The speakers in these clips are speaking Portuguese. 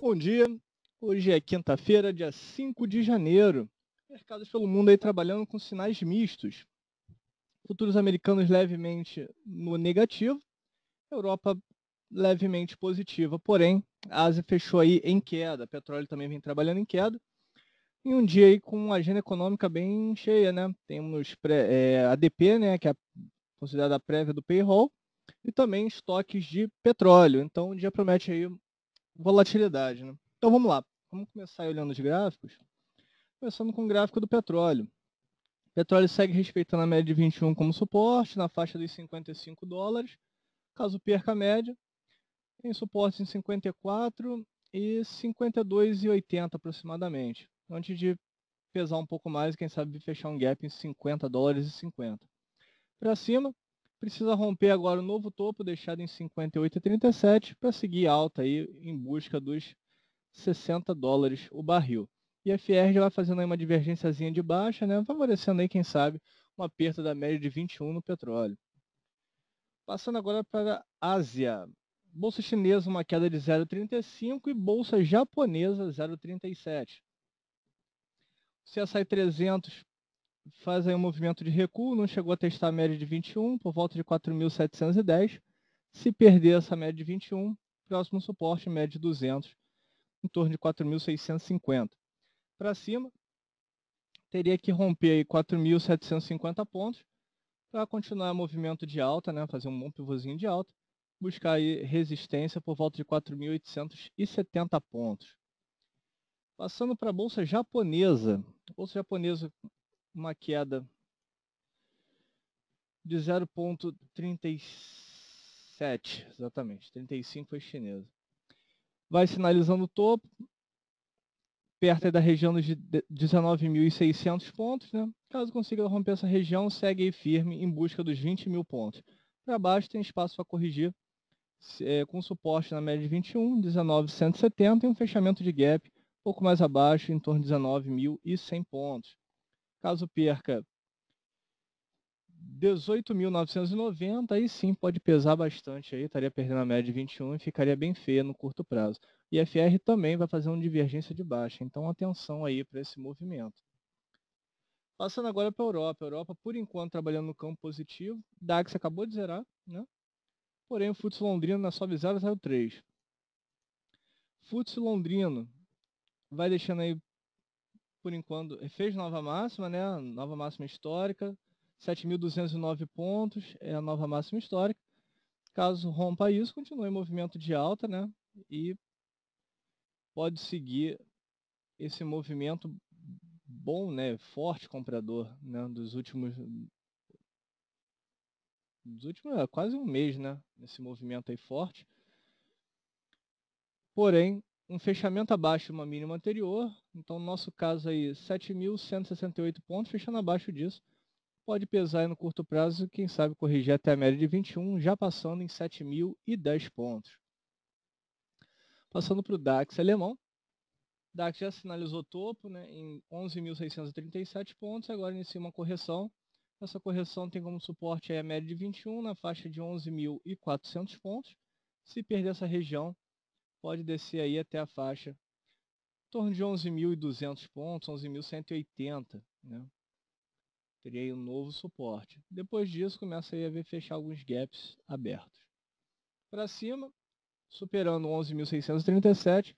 Bom dia, hoje é quinta-feira, dia 5 de janeiro. Mercados pelo mundo aí trabalhando com sinais mistos. Futuros americanos levemente no negativo, Europa levemente positiva, porém a Ásia fechou aí em queda, petróleo também vem trabalhando em queda. E um dia aí com uma agenda econômica bem cheia, né? Temos pré, é, ADP, né, que é considerada a prévia do payroll, e também estoques de petróleo. Então o dia promete aí volatilidade. Né? Então vamos lá, vamos começar olhando os gráficos. Começando com o gráfico do petróleo. O petróleo segue respeitando a média de 21 como suporte, na faixa dos 55 dólares. Caso perca a média, tem suporte em 54 e 52,80 aproximadamente. Antes de pesar um pouco mais, quem sabe fechar um gap em 50 dólares e 50. Para cima, precisa romper agora o novo topo deixado em 58,37 para seguir alta aí em busca dos 60 dólares o barril. E a FR já vai fazendo aí uma divergênciazinha de baixa, né? favorecendo aí, quem sabe, uma perda da média de 21 no petróleo. Passando agora para a Ásia. Bolsa chinesa uma queda de 0,35 e bolsa japonesa 0,37. O CSI 300 faz aí um movimento de recuo, não chegou a testar a média de 21, por volta de 4.710. Se perder essa média de 21, próximo suporte, média de 200, em torno de 4.650. Para cima, teria que romper 4.750 pontos para continuar o movimento de alta, né? fazer um bom pivôzinho de alta, buscar aí resistência por volta de 4.870 pontos. Passando para a bolsa japonesa. A bolsa japonesa uma queda de 0,37, exatamente, 35 foi chinesa. Vai sinalizando o topo, perto da região de 19.600 pontos, né? Caso consiga romper essa região, segue firme em busca dos 20 mil pontos. Para baixo tem espaço para corrigir é, com suporte na média de 21, 19.170 e um fechamento de gap pouco mais abaixo, em torno de 19.100 pontos. Caso perca 18.990, aí sim pode pesar bastante aí, estaria perdendo a média de 21 e ficaria bem feia no curto prazo. E FR também vai fazer uma divergência de baixa, então atenção aí para esse movimento. Passando agora para a Europa. Europa, por enquanto, trabalhando no campo positivo. DAX acabou de zerar, né? Porém, o Futs londrino na sobe 0,03. Futs londrino vai deixando aí por enquanto, eh, fez nova máxima, né? Nova máxima histórica, 7.209 pontos é a nova máxima histórica. Caso rompa isso, continua em movimento de alta, né? E pode seguir esse movimento bom, né? Forte comprador, né? Dos últimos dos últimos é, quase um mês, né? Esse movimento aí forte. Porém, um fechamento abaixo de uma mínima anterior, então no nosso caso aí 7.168 pontos, fechando abaixo disso, pode pesar no curto prazo, quem sabe corrigir até a média de 21, já passando em 7.010 pontos. Passando para o DAX alemão, DAX já sinalizou topo né, em 11.637 pontos, agora inicia uma correção. Essa correção tem como suporte a média de 21 na faixa de 11.400 pontos. Se perder essa região, pode descer aí até a faixa em torno de 11.200 pontos, 11.180, né? Teria aí um novo suporte. Depois disso, começa aí a ver fechar alguns gaps abertos. Para cima, superando 11.637,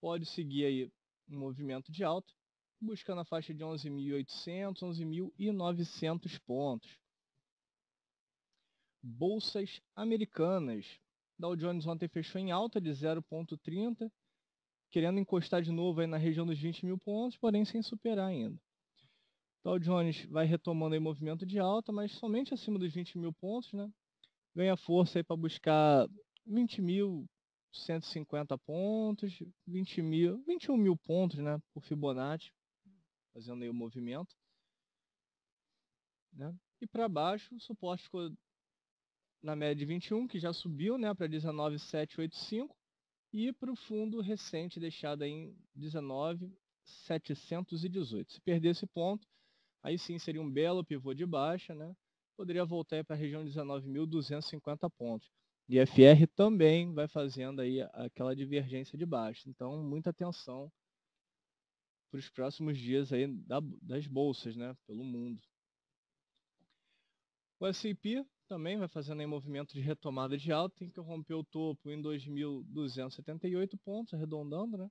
pode seguir aí um movimento de alta, buscando a faixa de 11.800, 11.900 pontos. Bolsas americanas, Dow Jones ontem fechou em alta de 0,30, querendo encostar de novo aí na região dos 20 mil pontos, porém sem superar ainda. Dow Jones vai retomando aí movimento de alta, mas somente acima dos 20 mil pontos, né? Ganha força aí para buscar 20.150 pontos, 20 mil, 21 mil pontos, né? Por Fibonacci, fazendo aí o movimento. Né? E para baixo, o suporte ficou na média de 21, que já subiu né, para 19,785, e para o fundo recente deixado em 19,718. Se perder esse ponto, aí sim seria um belo pivô de baixa, né? poderia voltar para a região 19.250 pontos. E FR também vai fazendo aí aquela divergência de baixa. Então, muita atenção para os próximos dias aí das bolsas, né? Pelo mundo. O S&P também vai fazendo aí movimento de retomada de alta, tem que romper o topo em 2.278 pontos, arredondando, né?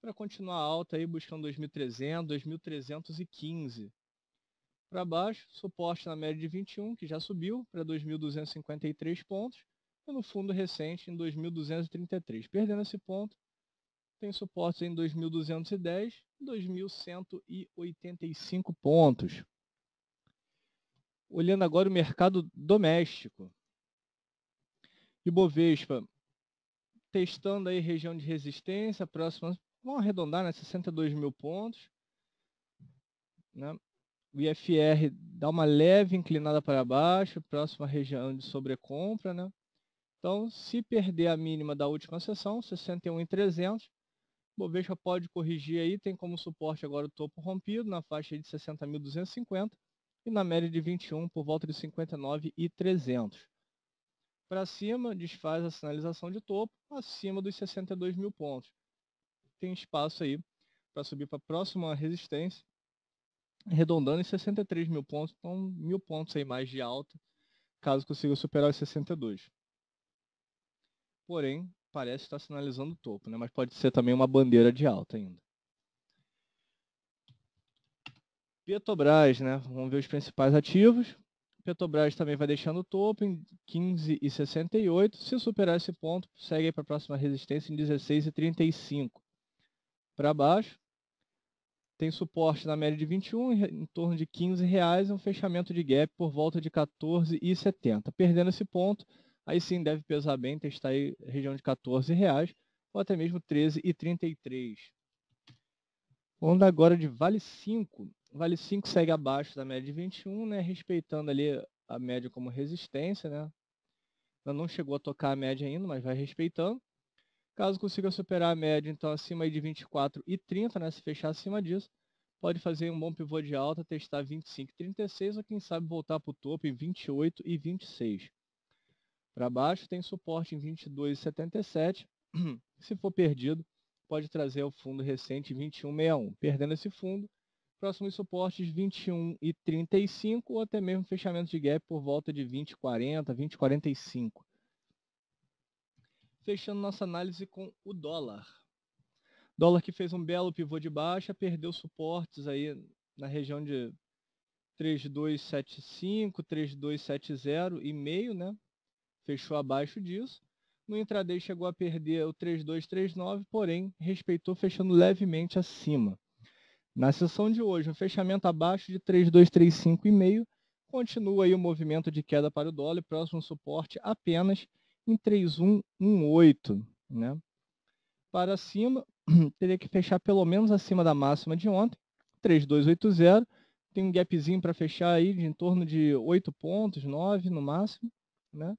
Para continuar alta aí, buscando 2.300, 2.315. Para baixo, suporte na média de 21, que já subiu para 2.253 pontos, e no fundo recente em 2.233. Perdendo esse ponto, tem suportes em 2.210 e 2.185 pontos olhando agora o mercado doméstico. E Bovespa testando aí região de resistência, próxima, vamos arredondar, né, 62 mil pontos. Né? O IFR dá uma leve inclinada para baixo, próxima região de sobrecompra, né? Então, se perder a mínima da última sessão, 61,300, Bovespa pode corrigir aí, tem como suporte agora o topo rompido na faixa de 60.250 e na média de 21 por volta de 59 e 300. Para cima, desfaz a sinalização de topo acima dos 62 mil pontos. Tem espaço aí para subir para a próxima resistência, arredondando em 63 mil pontos, então mil pontos aí mais de alta, caso consiga superar os 62. Porém, parece estar sinalizando o topo, né? mas pode ser também uma bandeira de alta ainda. Petrobras, né? Vamos ver os principais ativos. Petrobras também vai deixando o topo em 15,68. Se superar esse ponto, segue para a próxima resistência em 16,35. Para baixo, tem suporte na média de 21, em torno de 15 reais, um fechamento de gap por volta de 14,70. Perdendo esse ponto, aí sim deve pesar bem, testar aí região de 14 reais ou até mesmo 13,33. Onda agora de Vale 5, Vale 5 segue abaixo da média de 21, né? Respeitando ali a média como resistência, né? Ela não chegou a tocar a média ainda, mas vai respeitando. Caso consiga superar a média, então, acima de 24 e 30, né? Se fechar acima disso, pode fazer um bom pivô de alta, testar 25 e 36, ou quem sabe voltar para o topo em 28 e 26. Para baixo tem suporte em 22 e 77. Se for perdido, pode trazer o fundo recente 2161. Perdendo esse fundo, próximos suportes 21 e 35, ou até mesmo fechamento de gap por volta de 20 40, 20 45. Fechando nossa análise com o dólar. Dólar que fez um belo pivô de baixa, perdeu suportes aí na região de 3275, 3270 e meio, né? Fechou abaixo disso. No intraday chegou a perder o 3239, porém respeitou fechando levemente acima. Na sessão de hoje, um fechamento abaixo de 3,235,5, continua aí o movimento de queda para o dólar, próximo suporte apenas em 3,118, né? Para cima, teria que fechar pelo menos acima da máxima de ontem, 3,280, tem um gapzinho para fechar aí de em torno de 8 pontos, 9 no máximo, né?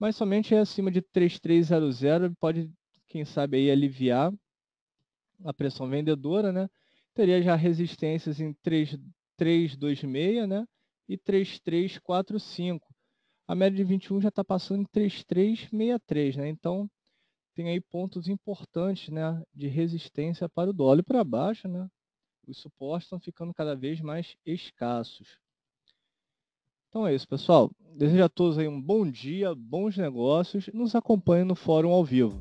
Mas somente acima de 3,300 pode, quem sabe aí aliviar a pressão vendedora, né? teria já resistências em 3, 3 2, 6, né? E 3, 3, 4, 5. A média de 21 já está passando em 3, 3, 6, 3, né? Então, tem aí pontos importantes, né? De resistência para o dólar e para baixo, né? Os suportes estão ficando cada vez mais escassos. Então é isso, pessoal. Desejo a todos aí um bom dia, bons negócios. Nos acompanhe no fórum ao vivo.